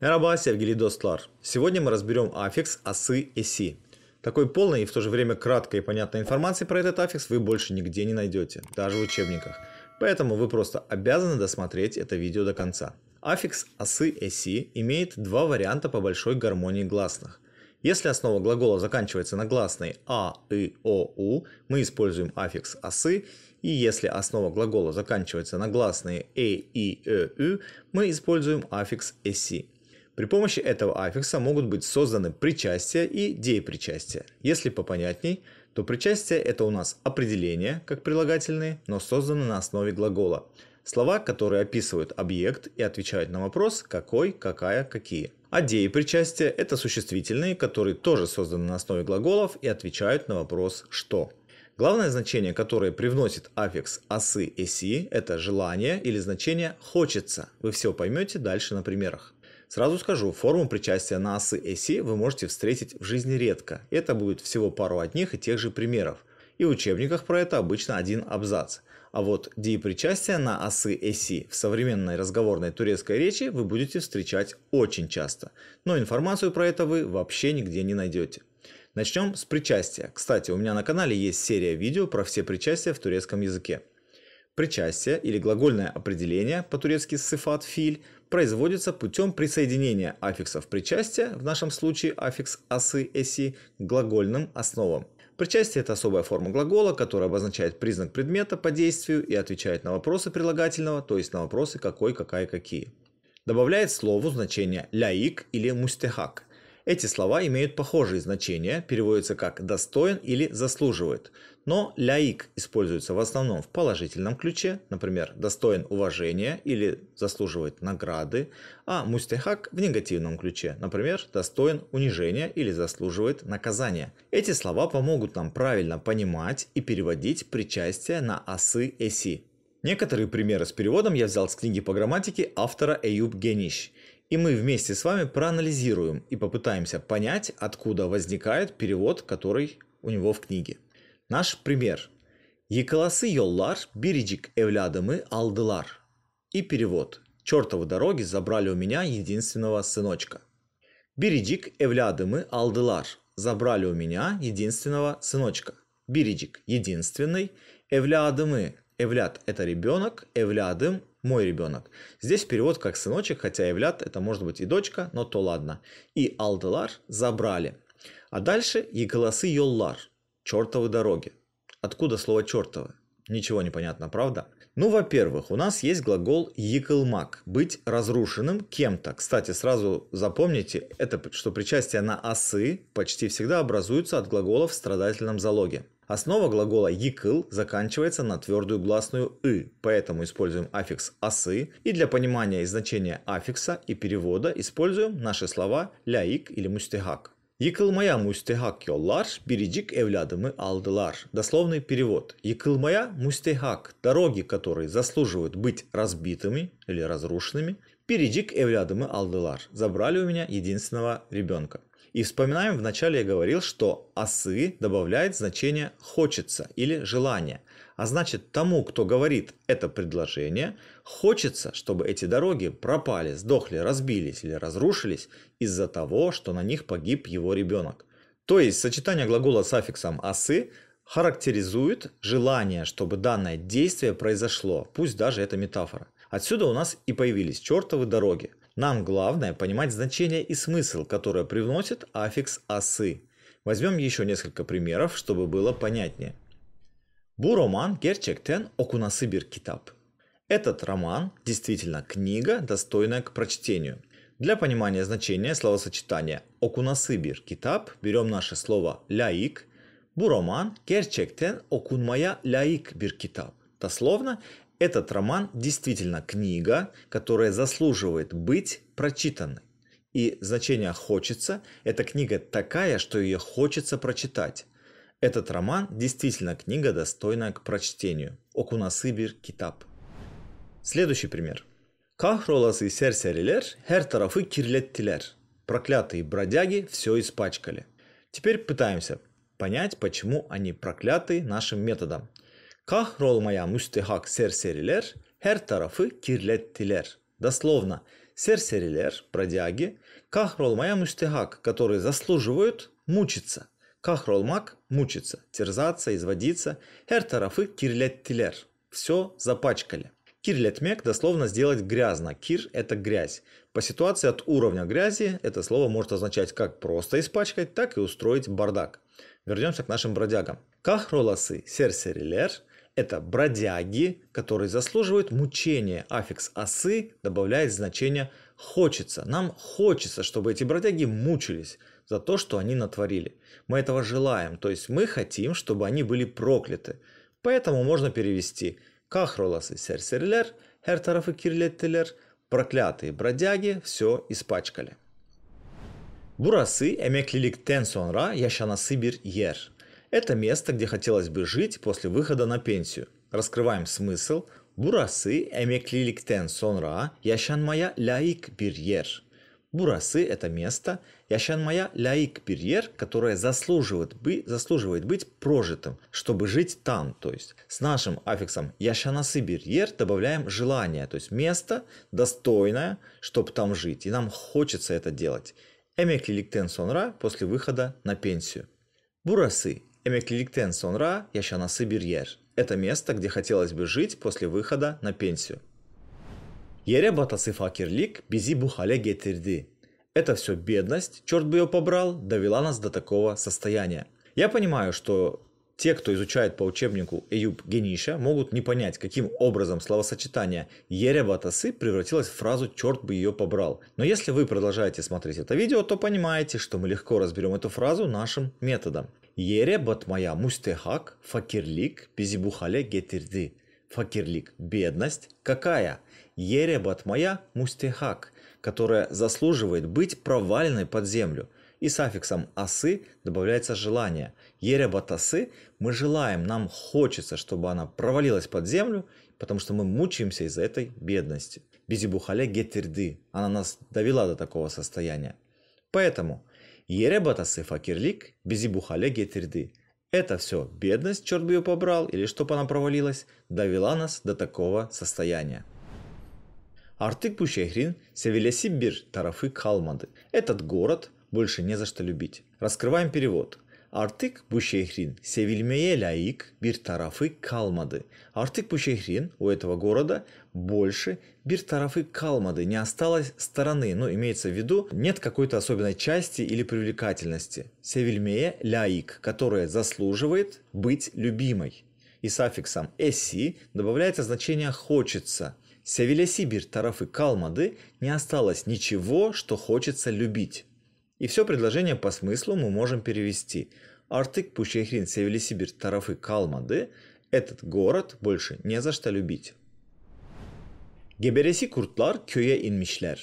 Merhaba sevgili dostlar. Сегодня мы разберем аффикс «асы» и «си». Такой полной и в то же время краткой и понятной информации про этот аффикс вы больше нигде не найдете, даже в учебниках. Поэтому вы просто обязаны досмотреть это видео до конца. Аффикс «асы» и «си» имеет два варианта по большой гармонии гласных. Если основа глагола заканчивается на гласные «а», «и», «о», «у», мы используем аффикс «асы», и если основа глагола заканчивается на гласные «э», «и», «э», «ю», мы используем аффикс «эси». При помощи этого аффикса могут быть созданы причастие и деепричастие. Если попонятней, то причастие это у нас определения, как прилагательные, но созданы на основе глагола. Слова, которые описывают объект и отвечают на вопрос «какой», «какая», «какие». А деепричастие – это существительные, которые тоже созданы на основе глаголов и отвечают на вопрос «что». Главное значение, которое привносит аффикс «асы» и «си» – это желание или значение «хочется». Вы все поймете дальше на примерах. Сразу скажу, форму причастия на осы эси вы можете встретить в жизни редко. Это будет всего пару одних и тех же примеров. И в учебниках про это обычно один абзац. А вот деепричастие на осы эси в современной разговорной турецкой речи вы будете встречать очень часто. Но информацию про это вы вообще нигде не найдете. Начнем с причастия. Кстати, у меня на канале есть серия видео про все причастия в турецком языке. Причастие или глагольное определение, по-турецки сифат филь, производится путем присоединения аффиксов причастия, в нашем случае аффикс асы, эси, к глагольным основам. Причастие – это особая форма глагола, которая обозначает признак предмета по действию и отвечает на вопросы прилагательного, то есть на вопросы какой, какая, какие. Добавляет слову значение ляик или мустехак эти слова имеют похожие значения, переводятся как «достоин» или «заслуживает». Но «ляик» используется в основном в положительном ключе, например, «достоин уважения» или «заслуживает награды», а «мустехак» в негативном ключе, например, «достоин унижения» или «заслуживает наказания». Эти слова помогут нам правильно понимать и переводить причастие на «асы эси». Некоторые примеры с переводом я взял с книги по грамматике автора Эюб Гениш. И мы вместе с вами проанализируем и попытаемся понять, откуда возникает перевод, который у него в книге. Наш пример. Yıkılası Йоллар biricik evladımı aldılar. И перевод. Чертовы дороги забрали у меня единственного сыночка. Биридик Эвлядымы Алдылар. Забрали у меня единственного сыночка. Биридик – единственный. Эвлядымы – Эвляд – это ребенок. Эвлядым мой ребенок. Здесь перевод как сыночек, хотя являт это может быть и дочка, но то ладно. И алдылар забрали. А дальше и голосы йоллар, чертовы дороги. Откуда слово чертовы? Ничего не понятно, правда? Ну, во-первых, у нас есть глагол «екалмак» – быть разрушенным кем-то. Кстати, сразу запомните, это, что причастие на «асы» почти всегда образуется от глагола в страдательном залоге. Основа глагола якыл заканчивается на твердую гласную «ы», поэтому используем аффикс «асы» и для понимания и значения аффикса и перевода используем наши слова «ляик» или «мустигак». Yıkılmaya müstehak yollar, biricik evladımı aldılar. Дословный перевод. Yıkılmaya müstehak, дороги, которые заслуживают быть разбитыми или разрушенными, Передик Эвлядумы Алдылар. Забрали у меня единственного ребенка. И вспоминаем, вначале я говорил, что асы добавляет значение хочется или желание. А значит, тому, кто говорит это предложение, хочется, чтобы эти дороги пропали, сдохли, разбились или разрушились из-за того, что на них погиб его ребенок. То есть сочетание глагола с аффиксом «асы» характеризует желание, чтобы данное действие произошло, пусть даже это метафора. Отсюда у нас и появились чертовы дороги. Нам главное понимать значение и смысл, которое привносит аффикс «асы». Возьмем еще несколько примеров, чтобы было понятнее. Bu roman gerçekten okunası bir kitap. Этот роман действительно книга, достойная к прочтению. Для понимания значения словосочетания «окунасыбир китап» берем наше слово «ляик». Bu roman gerçekten okunmaya layık бир китап. Дословно, этот роман действительно книга, которая заслуживает быть прочитанной. И значение «хочется» – это книга такая, что ее хочется прочитать. Этот роман действительно книга, достойная к прочтению. Окунасыбир Китап. Следующий пример. Кахролас и Серсерилер, her и Кирлеттилер. Проклятые бродяги все испачкали. Теперь пытаемся понять, почему они прокляты нашим методом. Kahrolmaya мустехак Серсерилер, her tarafı kirlettiler. Дословно, серсерилер, бродяги, kahrolmaya мустехак, которые заслуживают мучиться – Kahr мучится, мучиться, терзаться, изводиться. Her tarafı Все запачкали. Кирлетмек дословно сделать грязно. Кир – это грязь. По ситуации от уровня грязи это слово может означать как просто испачкать, так и устроить бардак. Вернемся к нашим бродягам. Кахроласы серсерилер – это бродяги, которые заслуживают мучения. Аффикс «асы» добавляет значение «хочется». Нам хочется, чтобы эти бродяги мучились – за то, что они натворили. Мы этого желаем, то есть мы хотим, чтобы они были прокляты. Поэтому можно перевести «Кахроласы серсерлер, хертарафы кирлеттелер» «Проклятые бродяги все испачкали». Бурасы эмеклилик тенсонра яшана Сибирь ер. Это место, где хотелось бы жить после выхода на пенсию. Раскрываем смысл. Бурасы эмеклилик тенсонра яшан моя ляик бир ер. Бурасы – это место, Яшанмая – ляик перьер, которое заслуживает, бы, заслуживает быть прожитым, чтобы жить там. То есть с нашим аффиксом Яшанасы перьер добавляем желание, то есть место достойное, чтобы там жить. И нам хочется это делать. Эмеклиликтен сонра после выхода на пенсию. Бурасы – Эмеклиликтен сонра Яшанасы перьер. Это место, где хотелось бы жить после выхода на пенсию. Yere batası факирлик bizi bu hale getirdi. Это все бедность, черт бы ее побрал, довела нас до такого состояния. Я понимаю, что те, кто изучает по учебнику Эюб Гениша, могут не понять, каким образом словосочетание «еребатасы» превратилось в фразу «черт бы ее побрал». Но если вы продолжаете смотреть это видео, то понимаете, что мы легко разберем эту фразу нашим методом. «Еребат моя мустехак факирлик пизибухале гетерды». Факирлик – бедность. Какая? Еребат моя мустехак, которая заслуживает быть проваленной под землю. И с аффиксом асы добавляется желание. Еребат асы мы желаем, нам хочется, чтобы она провалилась под землю, потому что мы мучаемся из-за этой бедности. Бизибухаля гетерды. Она нас довела до такого состояния. Поэтому еребат асы факирлик бизибухаля гетерды. Это все бедность, черт бы ее побрал, или чтоб она провалилась, довела нас до такого состояния. Артык bu şehrin sevilesi bir tarafı kalmadı. Этот город больше не за что любить. Раскрываем перевод. Артык bu şehrin sevilmeye layık bir tarafı kalmadı. Artık bu şehrin, у этого города, больше бир тарафы калмады Не осталось стороны, но имеется в виду, нет какой-то особенной части или привлекательности. Sevilmeye layık, которая заслуживает быть любимой. И с аффиксом «эси» добавляется значение «хочется». Севиля Сибирь, Тарафы Калмады не осталось ничего, что хочется любить. И все предложение по смыслу мы можем перевести. Артык Пущехрин Севиля Сибирь Тарафы Калмады – этот город больше не за что любить. Гебереси Куртлар Кюе Инмишлер.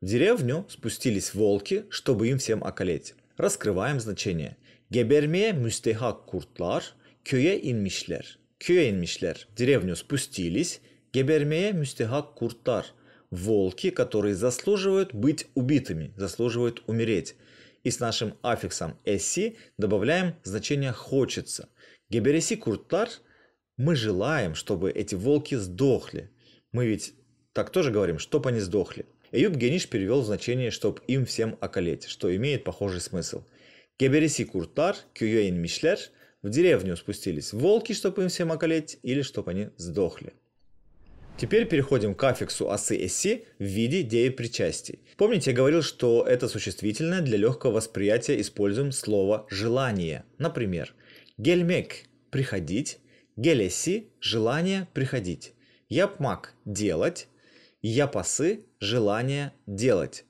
В деревню спустились волки, чтобы им всем околеть. Раскрываем значение. Гебермее Мюстеха Куртлар Кюе Инмишлер. Кюе Инмишлер. В деревню спустились – Гебермея мюстихак куртар. Волки, которые заслуживают быть убитыми, заслуживают умереть. И с нашим аффиксом «эси» добавляем значение «хочется». Гебереси куртар – мы желаем, чтобы эти волки сдохли. Мы ведь так тоже говорим, чтобы они сдохли. Эюб Гениш перевел значение «чтоб им всем околеть», что имеет похожий смысл. Гебереси куртар, кюйоин мишлер – в деревню спустились волки, чтобы им всем околеть, или чтобы они сдохли. Теперь переходим к аффиксу «асы си в виде деепричастий. Помните, я говорил, что это существительное для легкого восприятия используем слово «желание». Например, «гельмек» – «приходить», «гелеси» – «желание приходить», «япмак» – «делать», «япасы» – «желание делать»,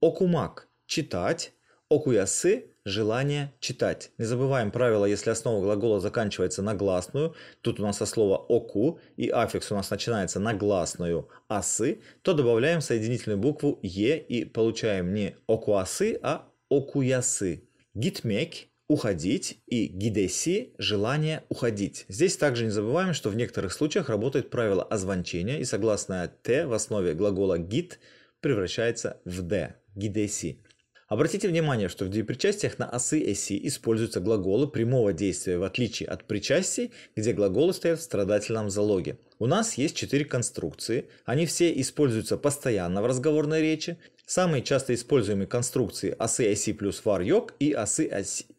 «окумак» – «читать», «окуясы» желание читать. Не забываем правило, если основа глагола заканчивается на гласную, тут у нас со слова оку и аффикс у нас начинается на гласную асы, то добавляем соединительную букву е и получаем не окуасы, а окуясы. Гитмек уходить и гидеси – желание уходить. Здесь также не забываем, что в некоторых случаях работает правило озвончения, и согласное «т» в основе глагола «гид» превращается в «д» – гидеси. Обратите внимание, что в деепричастиях на осы «эси» используются глаголы прямого действия, в отличие от причастий, где глаголы стоят в страдательном залоге. У нас есть четыре конструкции, они все используются постоянно в разговорной речи. Самые часто используемые конструкции осы «эси» плюс «вар йог» и осы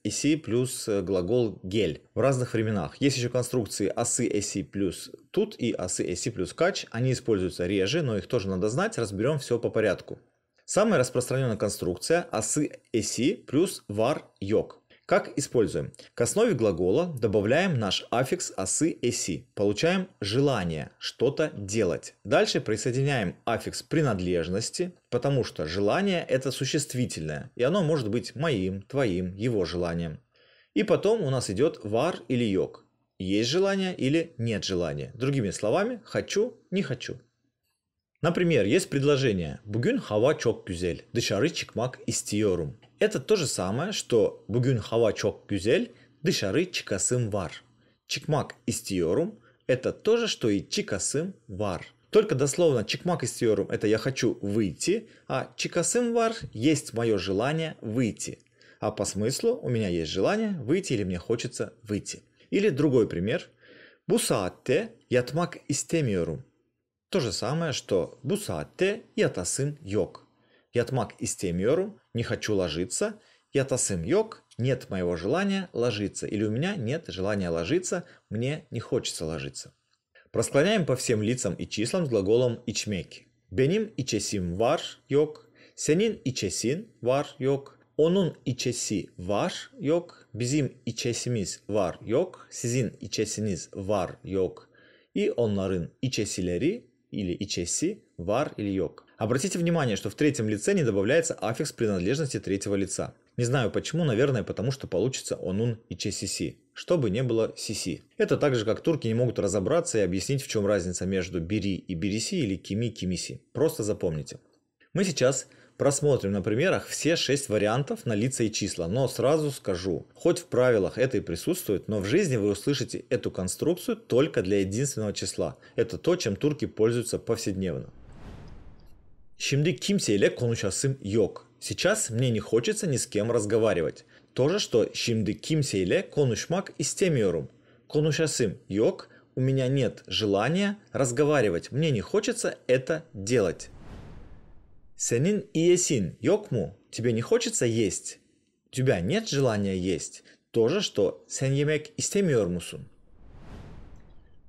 «эси» плюс э, глагол «гель» в разных временах. Есть еще конструкции осы «эси» плюс «тут» и осы «эси» плюс «кач». Они используются реже, но их тоже надо знать, разберем все по порядку. Самая распространенная конструкция осы «эси» плюс «вар йог». Как используем? К основе глагола добавляем наш аффикс осы «эси». Получаем желание что-то делать. Дальше присоединяем аффикс принадлежности, потому что желание – это существительное, и оно может быть моим, твоим, его желанием. И потом у нас идет var или йог. Есть желание или нет желания. Другими словами, хочу, не хочу. Например, есть предложение «Bugün hava çok güzel, dışarı çıkmak istiyorum». Это то же самое, что «Bugün hava çok güzel, dışarı çıkasım var». «Çıkmak istiyorum» – это то же, что и «çıkasım var». Только дословно «чикмак истиорум» – это «я хочу выйти», а «чикасым вар» – «есть мое желание выйти». А по смыслу «у меня есть желание выйти» или «мне хочется выйти». Или другой пример. «Бусаатте ятмак истемиорум» То же самое, что busaatte yatasım yok. Yatmak istemiyorum, не хочу ложиться. Yatasım yok, нет моего желания ложиться. Или у меня нет желания ложиться, мне не хочется ложиться. Просклоняем по всем лицам и числам с глаголом içmek. Benim içesim var yok. Senin içesin var yok. Onun içesi var yok. Bizim içesimiz var yok. Sizin içesiniz var yok. И onların içesileri или ичеси, вар или йог. Обратите внимание, что в третьем лице не добавляется аффикс принадлежности третьего лица. Не знаю почему, наверное, потому что получится онун и чесиси, чтобы не было сиси. Это так же, как турки не могут разобраться и объяснить, в чем разница между бери и береси или кими кимиси. Просто запомните. Мы сейчас Просмотрим на примерах все шесть вариантов на лица и числа, но сразу скажу, хоть в правилах это и присутствует, но в жизни вы услышите эту конструкцию только для единственного числа. Это то, чем турки пользуются повседневно. Şimdi kimseyle konuşasım yok. Сейчас мне не хочется ни с кем разговаривать. То же, что şimdi kimseyle konuşmak istemiyorum. Konuşasım yok. У меня нет желания разговаривать. Мне не хочется это делать. Сенин иесин yok mu? Тебе не хочется есть? У тебя нет желания есть? То же, что sen yemek istemiyor musun?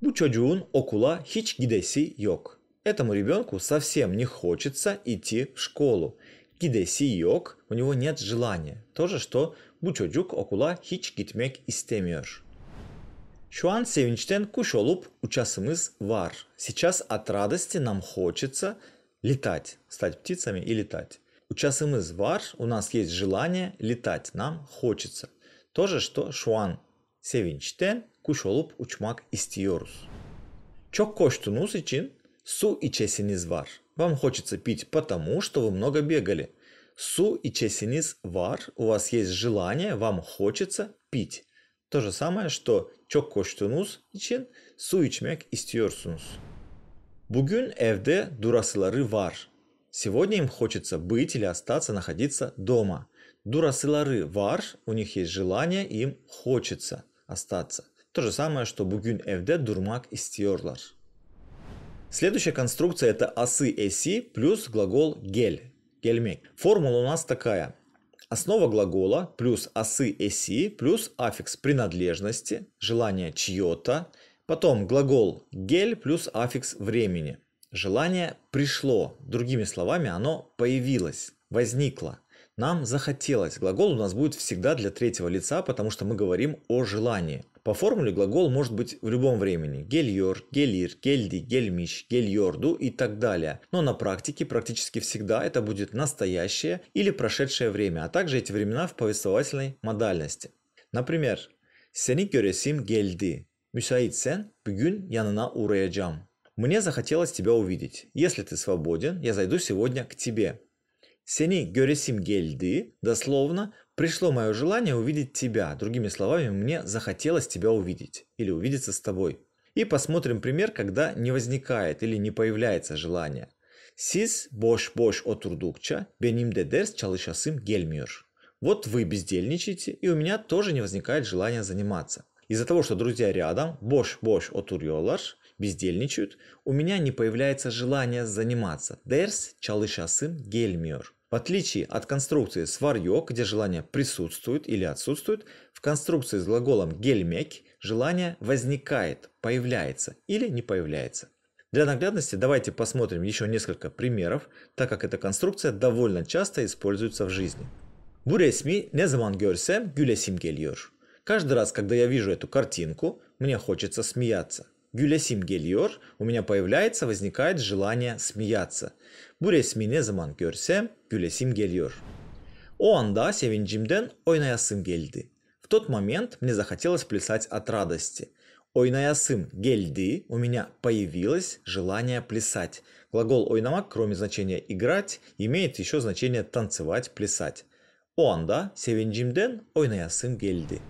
Bu çocuğun okula hiç gidesi yok. Этому ребенку совсем не хочется идти в школу. Гидеси йок у него нет желания. То же, что bu çocuk okula hiç gitmek istemiyor. Şu an sevinçten kuş вар. Сейчас от радости нам хочется летать, стать птицами и летать. У мы зварш у нас есть желание летать, нам хочется. То же, что шуан Севинчтен kuş Учмак Истиорус. istiyoruz. Çok koştuğunuz için su içesiniz var. Вам хочется пить, потому что вы много бегали. Су и чесинис вар, у вас есть желание, вам хочется пить. То же самое, что чок коштунус ичин, су и чмек истиорсунус. Bugün evde durasıları var. Сегодня им хочется быть или остаться находиться дома. Дурасылары var, у них есть желание, им хочется остаться. То же самое, что bugün evde durmak istiyorlar. Следующая конструкция это асы эси плюс глагол гель, гельмек. Формула у нас такая. Основа глагола плюс асы эси плюс аффикс принадлежности, желание чье-то, Потом глагол гель плюс аффикс времени. Желание пришло. Другими словами, оно появилось, возникло. Нам захотелось. Глагол у нас будет всегда для третьего лица, потому что мы говорим о желании. По формуле глагол может быть в любом времени. Гельйор, гелир, гельди, гельмиш, гельйорду и так далее. Но на практике практически всегда это будет настоящее или прошедшее время, а также эти времена в повествовательной модальности. Например, Сени görесим гельди. Müsaitsen bugün yanına uğrayacağım. Мне захотелось тебя увидеть. Если ты свободен, я зайду сегодня к тебе. Сени görесим гельди, дословно, пришло мое желание увидеть тебя. Другими словами, мне захотелось тебя увидеть или увидеться с тобой. И посмотрим пример, когда не возникает или не появляется желание. Сис бош бош отурдукча беним дедерс чалышасым гельмюр. Вот вы бездельничаете, и у меня тоже не возникает желания заниматься. Из-за того, что друзья рядом, бош-бош oturuyorlar, бездельничают, у меня не появляется желание заниматься. Дерс çalışasım gelmiyor. В отличие от конструкции сварьё, где желание присутствует или отсутствует, в конструкции с глаголом гельмек желание возникает, появляется или не появляется. Для наглядности давайте посмотрим еще несколько примеров, так как эта конструкция довольно часто используется в жизни. Буресми resmi ne zaman görsem Каждый раз, когда я вижу эту картинку, мне хочется смеяться. Гюлясим гельйор, у меня появляется, возникает желание смеяться. Бурес мине zaman görsem gülesim geliyor. O anda sevincimden oynayasım geldi. В тот момент мне захотелось плясать от радости. Ойнаясым гельди у меня появилось желание плясать. Глагол ойнамак, кроме значения играть, имеет еще значение танцевать, плясать. O anda sevincimden oynayasım geldi.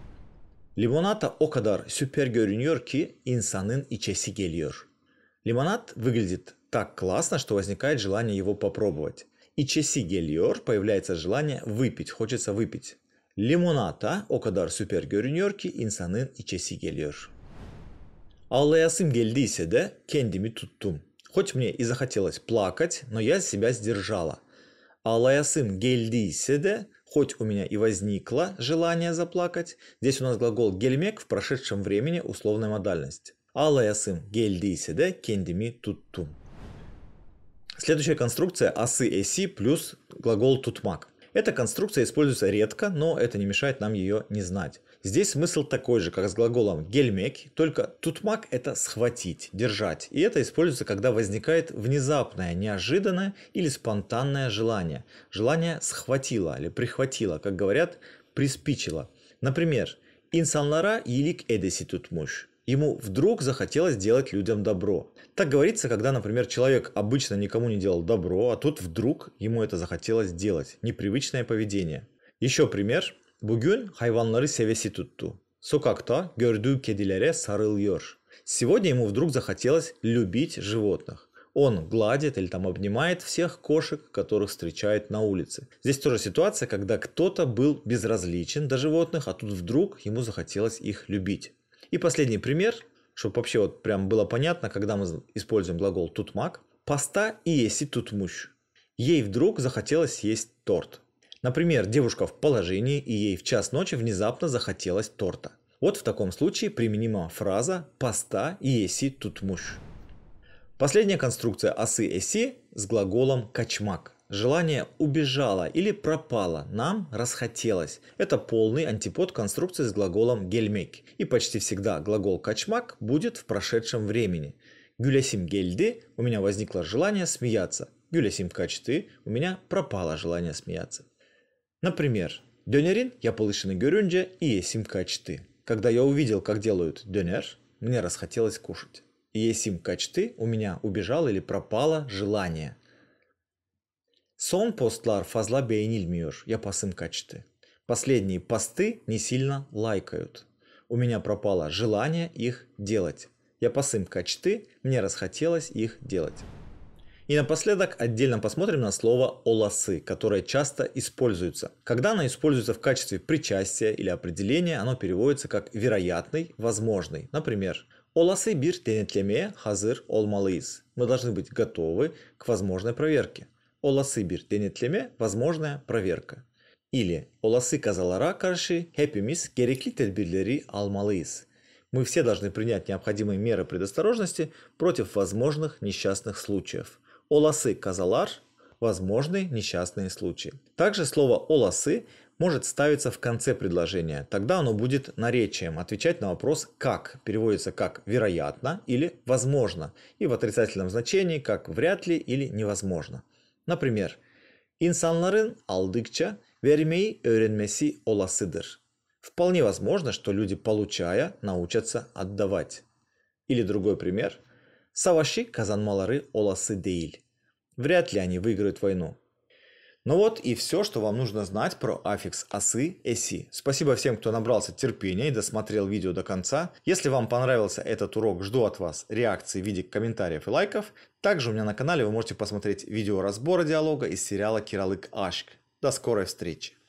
Limonata o kadar süper görünüyor ki insanın içesi geliyor. Лимонад выглядит так классно, что возникает желание его попробовать. И чеси гельор появляется желание выпить, хочется выпить. Лимоната o kadar süper görünüyor ki insanın içesi geliyor. Ağlayasım geldiyse de kendimi tuttum. Хоть мне и захотелось плакать, но я себя сдержала. Ağlayasım geldiyse de хоть у меня и возникло желание заплакать, здесь у нас глагол гельмек в прошедшем времени условной модальности. Алаясым гельдисиде кендими туттум. Следующая конструкция асы эси плюс глагол тутмак. Эта конструкция используется редко, но это не мешает нам ее не знать. Здесь смысл такой же, как с глаголом гельмек, только тутмак – это схватить, держать. И это используется, когда возникает внезапное, неожиданное или спонтанное желание. Желание схватило или прихватило, как говорят, приспичило. Например, «Инсанлара елик эдеси тутмуш» Ему вдруг захотелось делать людям добро. Так говорится, когда, например, человек обычно никому не делал добро, а тут вдруг ему это захотелось делать. Непривычное поведение. Еще пример. Bugün hayvanları sevesi tuttu. Сокакта gördüğü kedilere sarılıyor. Сегодня ему вдруг захотелось любить животных. Он гладит или там обнимает всех кошек, которых встречает на улице. Здесь тоже ситуация, когда кто-то был безразличен до животных, а тут вдруг ему захотелось их любить. И последний пример, чтобы вообще вот прям было понятно, когда мы используем глагол «тутмак». Паста и еси тутмуш. Ей вдруг захотелось есть торт. Например, девушка в положении и ей в час ночи внезапно захотелось торта. Вот в таком случае применима фраза «поста и еси тутмуш». Последняя конструкция «асы эси» с глаголом «качмак». Желание убежало или пропало, нам расхотелось. Это полный антипод конструкции с глаголом «гельмек». И почти всегда глагол «качмак» будет в прошедшем времени. «Гюлясим гельды» – у меня возникло желание смеяться. «Гюлясим качты» – у меня пропало желание смеяться. Например, дёнерин я полышины и иесим качты. Когда я увидел, как делают дёнер, мне расхотелось кушать. И Иесим качты у меня убежало или пропало желание. Сон постлар фазла бейнильмиюр. Я пасым качты. Последние посты не сильно лайкают. У меня пропало желание их делать. Я пасым качты, мне расхотелось их делать. И напоследок отдельно посмотрим на слово «олосы», которое часто используется. Когда оно используется в качестве причастия или определения, оно переводится как «вероятный», «возможный». Например, «Оласы бир тенетлеме хазыр олмалыйс». Мы должны быть готовы к возможной проверке. «Оласы бир тенетлеме» – возможная проверка. Или «Оласы казалара карши хепимис герекли тедбирлери алмалыйс» мы все должны принять необходимые меры предосторожности против возможных несчастных случаев оласы казалар – возможный несчастный случай. Также слово «оласы» может ставиться в конце предложения. Тогда оно будет наречием отвечать на вопрос «как». Переводится как «вероятно» или «возможно» и в отрицательном значении как «вряд ли» или «невозможно». Например, «Инсанларын алдыкча вермей öğrenmesi olasıdır». Вполне возможно, что люди, получая, научатся отдавать. Или другой пример – savaşı kazanmaları Оласы, Дейль. Вряд ли они выиграют войну. Ну вот и все, что вам нужно знать про аффикс «асы» – «эси». Спасибо всем, кто набрался терпения и досмотрел видео до конца. Если вам понравился этот урок, жду от вас реакции в виде комментариев и лайков. Также у меня на канале вы можете посмотреть видео разбора диалога из сериала «Киралык Ашк». До скорой встречи!